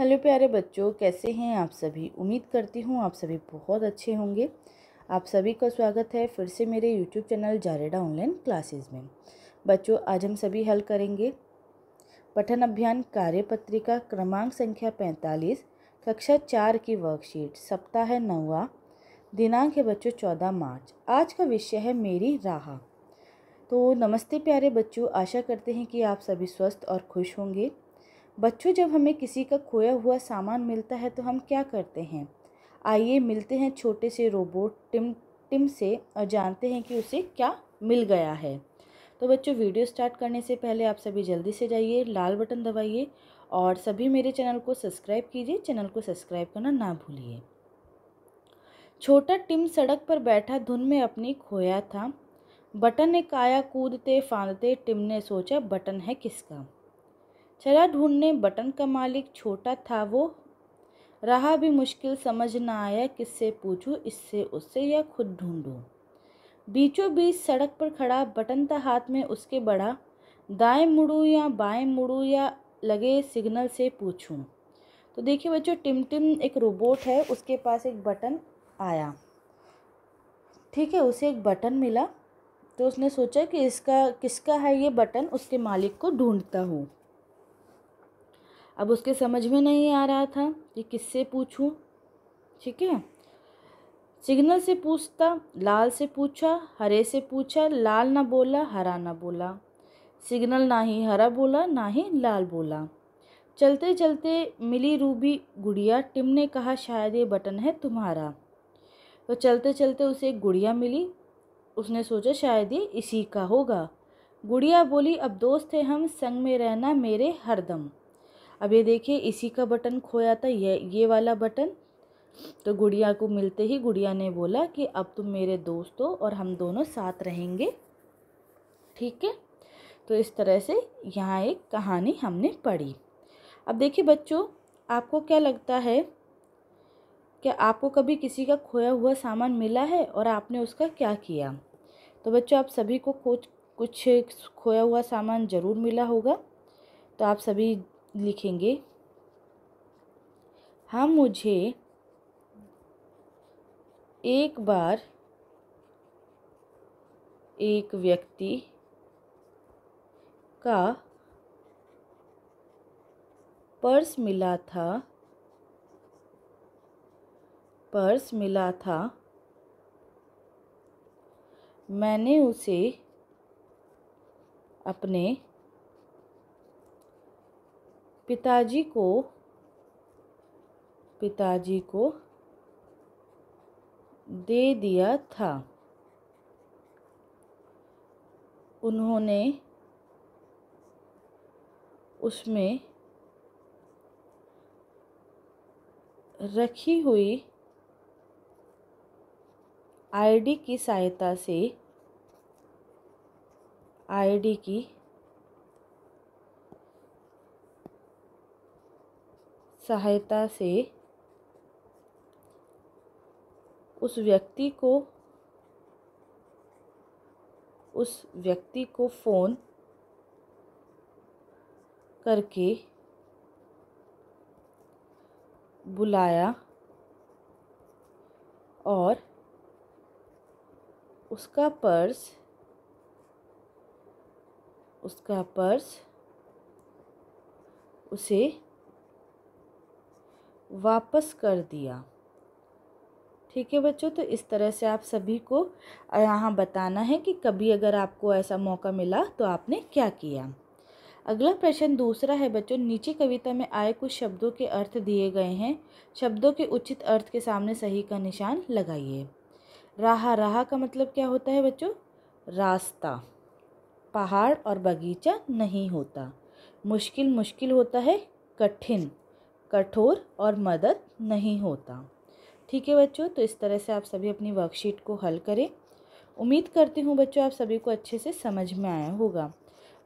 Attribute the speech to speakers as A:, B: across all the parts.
A: hello प्यारे बच्चों कैसे हैं आप सभी उम्मीद करती हूँ आप सभी बहुत अच्छे होंगे आप सभी का स्वागत है फिर से मेरे यूट्यूब चैनल जारेडा ऑनलाइन क्लासेस में बच्चों आज हम सभी हल करेंगे पठन अभियान कार्यपत्रिका क्रमांक संख्या पैंतालीस कक्षा चार की वर्कशीट सप्ताह नौवा दिनांक है बच्चों चौदह मार्च आज का विषय है मेरी राह तो नमस्ते प्यारे बच्चों आशा करते हैं कि आप सभी स्वस्थ और खुश होंगे बच्चों जब हमें किसी का खोया हुआ सामान मिलता है तो हम क्या करते हैं आइए मिलते हैं छोटे से रोबोट टिम टिम से और जानते हैं कि उसे क्या मिल गया है तो बच्चों वीडियो स्टार्ट करने से पहले आप सभी जल्दी से जाइए लाल बटन दबाइए और सभी मेरे चैनल को सब्सक्राइब कीजिए चैनल को सब्सक्राइब करना ना भूलिए छोटा टिम सड़क पर बैठा धुन में अपनी खोया था बटन ने काया कूदते फांदते टिम ने सोचा बटन है किसका चला ढूंढने बटन का मालिक छोटा था वो रहा भी मुश्किल समझ ना आया किससे पूछूं इससे उससे या खुद ढूंढूं बीचों बीच सड़क पर खड़ा बटन था हाथ में उसके बड़ा दाएं मुड़ू या बाएं मुड़ूँ या लगे सिग्नल से पूछूं तो देखिए बच्चों टिमटिम एक रोबोट है उसके पास एक बटन आया ठीक है उसे एक बटन मिला तो उसने सोचा कि इसका किसका है ये बटन उसके मालिक को ढूंढता हूँ अब उसके समझ में नहीं आ रहा था कि किससे पूछूं ठीक है सिग्नल से पूछता लाल से पूछा हरे से पूछा लाल ना बोला हरा ना बोला सिग्नल ना ही हरा बोला ना ही लाल बोला चलते चलते मिली रूबी गुड़िया टिम ने कहा शायद ये बटन है तुम्हारा तो चलते चलते उसे एक गुड़िया मिली उसने सोचा शायद ये इसी का होगा गुड़िया बोली अब दोस्त हैं हम संग में रहना मेरे हरदम अब ये देखिए इसी का बटन खोया था ये ये वाला बटन तो गुड़िया को मिलते ही गुड़िया ने बोला कि अब तुम मेरे दोस्त हो और हम दोनों साथ रहेंगे ठीक है तो इस तरह से यहाँ एक कहानी हमने पढ़ी अब देखिए बच्चों आपको क्या लगता है क्या आपको कभी किसी का खोया हुआ सामान मिला है और आपने उसका क्या किया तो बच्चों आप सभी को कुछ कुछ खोया हुआ सामान ज़रूर मिला होगा तो आप सभी लिखेंगे हम मुझे एक बार एक व्यक्ति का पर्स मिला था पर्स मिला था मैंने उसे अपने पिताजी को पिताजी को दे दिया था उन्होंने उसमें रखी हुई आईडी की सहायता से आईडी की सहायता से उस व्यक्ति को उस व्यक्ति को फ़ोन करके बुलाया और उसका पर्स उसका पर्स उसे वापस कर दिया ठीक है बच्चों तो इस तरह से आप सभी को यहाँ बताना है कि कभी अगर आपको ऐसा मौका मिला तो आपने क्या किया अगला प्रश्न दूसरा है बच्चों नीचे कविता में आए कुछ शब्दों के अर्थ दिए गए हैं शब्दों के उचित अर्थ के सामने सही का निशान लगाइए राहा राहा का मतलब क्या होता है बच्चों रास्ता पहाड़ और बगीचा नहीं होता मुश्किल मुश्किल होता है कठिन कठोर और मदद नहीं होता ठीक है बच्चों तो इस तरह से आप सभी अपनी वर्कशीट को हल करें उम्मीद करती हूँ बच्चों आप सभी को अच्छे से समझ में आया होगा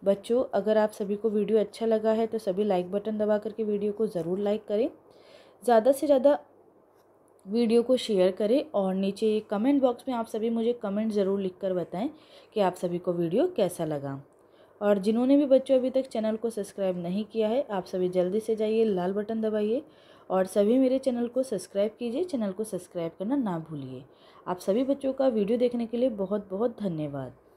A: बच्चों अगर आप सभी को वीडियो अच्छा लगा है तो सभी लाइक बटन दबा करके वीडियो को ज़रूर लाइक करें ज़्यादा से ज़्यादा वीडियो को शेयर करें और नीचे कमेंट बॉक्स में आप सभी मुझे कमेंट ज़रूर लिख कर बताएँ कि आप सभी को वीडियो कैसा लगा और जिन्होंने भी बच्चों अभी तक चैनल को सब्सक्राइब नहीं किया है आप सभी जल्दी से जाइए लाल बटन दबाइए और सभी मेरे चैनल को सब्सक्राइब कीजिए चैनल को सब्सक्राइब करना ना भूलिए आप सभी बच्चों का वीडियो देखने के लिए बहुत बहुत धन्यवाद